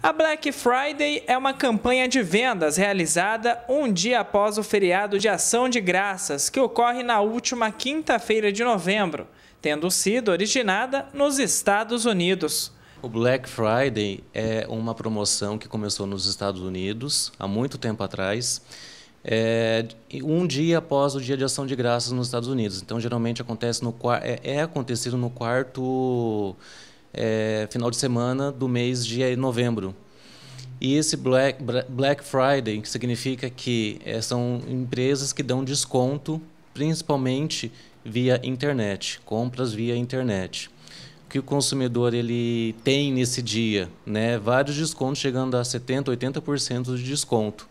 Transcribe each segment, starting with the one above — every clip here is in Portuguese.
A Black Friday é uma campanha de vendas realizada um dia após o feriado de Ação de Graças, que ocorre na última quinta-feira de novembro, tendo sido originada nos Estados Unidos. O Black Friday é uma promoção que começou nos Estados Unidos há muito tempo atrás, é, um dia após o Dia de Ação de Graças nos Estados Unidos. Então, geralmente acontece no é, é acontecido no quarto é, final de semana do mês de eh, novembro. E esse Black, Black Friday, que significa que é, são empresas que dão desconto, principalmente via internet, compras via internet. O que o consumidor ele tem nesse dia, né? Vários descontos chegando a 70, 80% de desconto.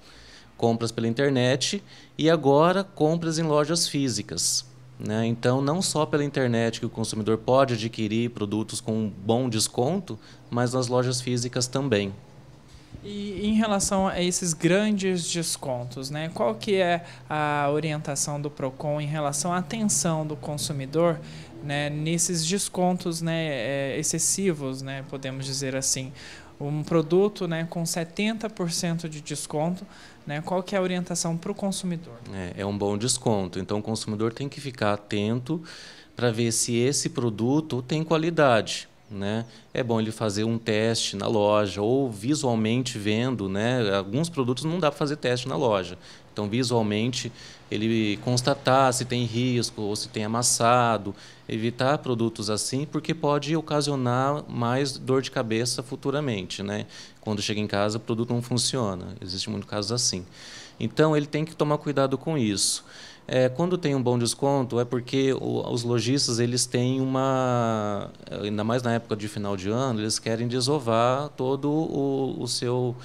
Compras pela internet e agora compras em lojas físicas. Né? Então, não só pela internet que o consumidor pode adquirir produtos com um bom desconto, mas nas lojas físicas também. E em relação a esses grandes descontos, né, qual que é a orientação do Procon em relação à atenção do consumidor né, nesses descontos né, é, excessivos, né, podemos dizer assim? um produto né, com 70% de desconto, né, qual que é a orientação para o consumidor? É, é, um bom desconto, então o consumidor tem que ficar atento para ver se esse produto tem qualidade. Né? É bom ele fazer um teste na loja ou visualmente vendo. Né? Alguns produtos não dá para fazer teste na loja. Então, visualmente, ele constatar se tem risco ou se tem amassado, evitar produtos assim, porque pode ocasionar mais dor de cabeça futuramente. Né? Quando chega em casa, o produto não funciona. Existe muitos casos assim. Então, ele tem que tomar cuidado com isso. É, quando tem um bom desconto é porque o, os lojistas eles têm uma ainda mais na época de final de ano eles querem desovar todo o, o seu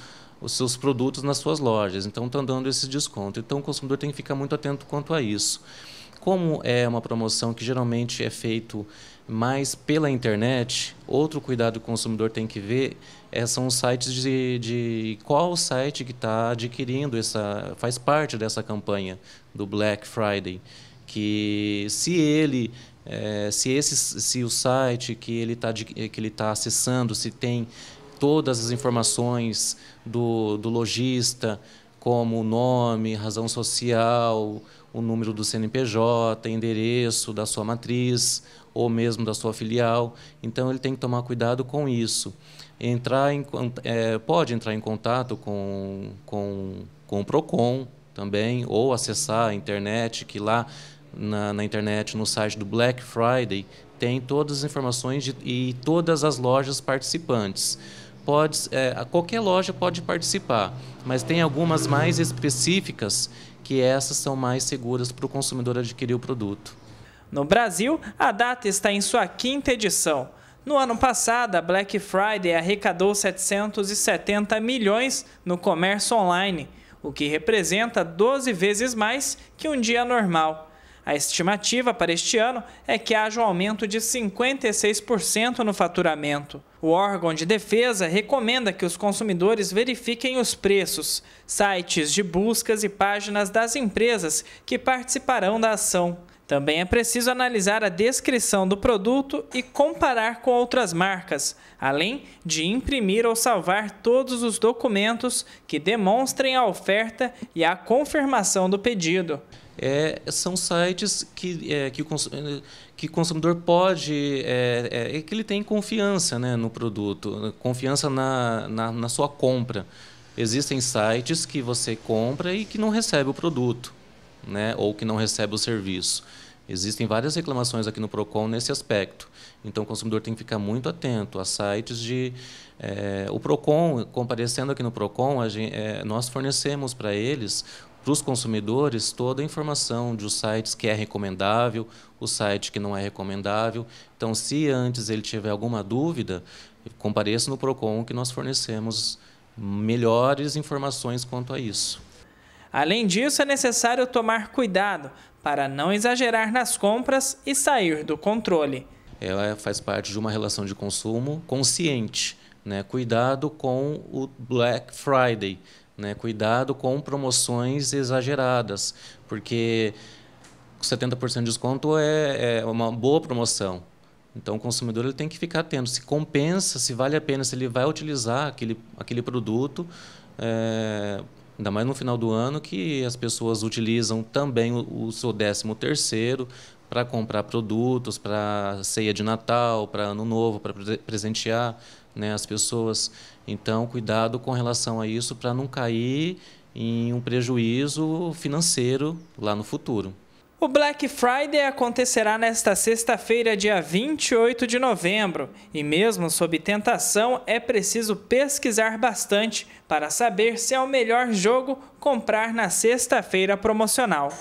os seus produtos nas suas lojas então estão tá dando esse desconto então o consumidor tem que ficar muito atento quanto a isso como é uma promoção que geralmente é feito mais pela internet, outro cuidado que o consumidor tem que ver é, são os sites de, de qual site que está adquirindo essa faz parte dessa campanha do Black Friday, que se ele é, se, esse, se o site que ele está que ele tá acessando se tem todas as informações do, do lojista, como nome, razão social, o número do CNPJ, endereço da sua matriz ou mesmo da sua filial. Então ele tem que tomar cuidado com isso. Entrar em, é, pode entrar em contato com, com, com o PROCON também, ou acessar a internet, que lá na, na internet, no site do Black Friday, tem todas as informações de, e todas as lojas participantes pode, é, qualquer loja pode participar, mas tem algumas mais específicas que essas são mais seguras para o consumidor adquirir o produto. No Brasil, a data está em sua quinta edição. No ano passado, a Black Friday arrecadou 770 milhões no comércio online, o que representa 12 vezes mais que um dia normal. A estimativa para este ano é que haja um aumento de 56% no faturamento. O órgão de defesa recomenda que os consumidores verifiquem os preços, sites de buscas e páginas das empresas que participarão da ação. Também é preciso analisar a descrição do produto e comparar com outras marcas, além de imprimir ou salvar todos os documentos que demonstrem a oferta e a confirmação do pedido. É, são sites que, é, que, o, que o consumidor pode, é, é, é, que ele tem confiança né, no produto, confiança na, na, na sua compra. Existem sites que você compra e que não recebe o produto né, ou que não recebe o serviço. Existem várias reclamações aqui no PROCON nesse aspecto. Então, o consumidor tem que ficar muito atento a sites de... É, o PROCON, comparecendo aqui no PROCON, gente, eh, é, nós fornecemos para eles, para os consumidores, toda a informação de os sites que é recomendável, o site que não é recomendável. Então, se antes ele tiver alguma dúvida, compareça no PROCON que nós fornecemos melhores informações quanto a isso. Além disso, é necessário tomar cuidado para não exagerar nas compras e sair do controle. Ela faz parte de uma relação de consumo consciente. Né? Cuidado com o Black Friday, né? cuidado com promoções exageradas, porque 70% de desconto é, é uma boa promoção. Então, o consumidor ele tem que ficar atento se compensa, se vale a pena, se ele vai utilizar aquele, aquele produto é, ainda mais no final do ano que as pessoas utilizam também o, o seu décimo terceiro para comprar produtos, para ceia de Natal, para Ano Novo, para presentear né, as pessoas. Então, cuidado com relação a isso para não cair em um prejuízo financeiro lá no futuro. O Black Friday acontecerá nesta sexta-feira, dia 28 de novembro, e mesmo sob tentação é preciso pesquisar bastante para saber se é o melhor jogo comprar na sexta-feira promocional.